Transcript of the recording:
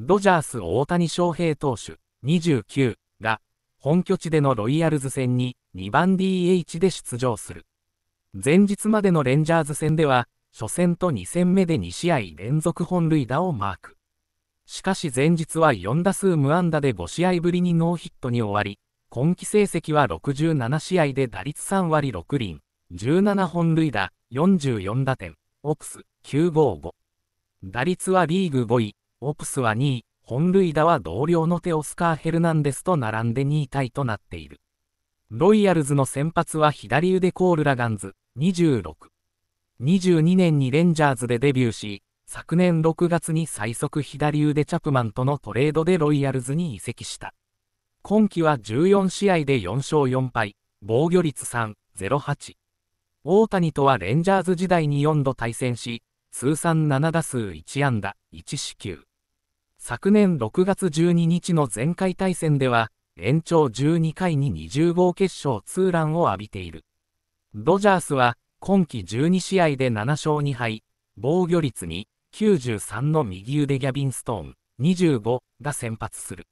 ドジャース大谷翔平投手29が本拠地でのロイヤルズ戦に2番 DH で出場する。前日までのレンジャーズ戦では初戦と2戦目で2試合連続本塁打をマーク。しかし前日は4打数無安打で5試合ぶりにノーヒットに終わり、今季成績は67試合で打率3割6厘、17本塁打、44打点、オプス955。打率はリーグ5位、オプスは2位、本塁打は同僚のテオスカー・ヘルナンデスと並んで2位タイとなっている。ロイヤルズの先発は左腕コール・ラガンズ、26。22年にレンジャーズでデビューし、昨年6月に最速左腕チャプマンとのトレードでロイヤルズに移籍した。今季は14試合で4勝4敗、防御率3、08。大谷とはレンジャーズ時代に4度対戦し、通算7打数1安打、1四球。昨年6月12日の前回対戦では、延長12回に20号決勝ツーランを浴びている。ドジャースは、今季12試合で7勝2敗、防御率に93の右腕ギャビンストーン25が先発する。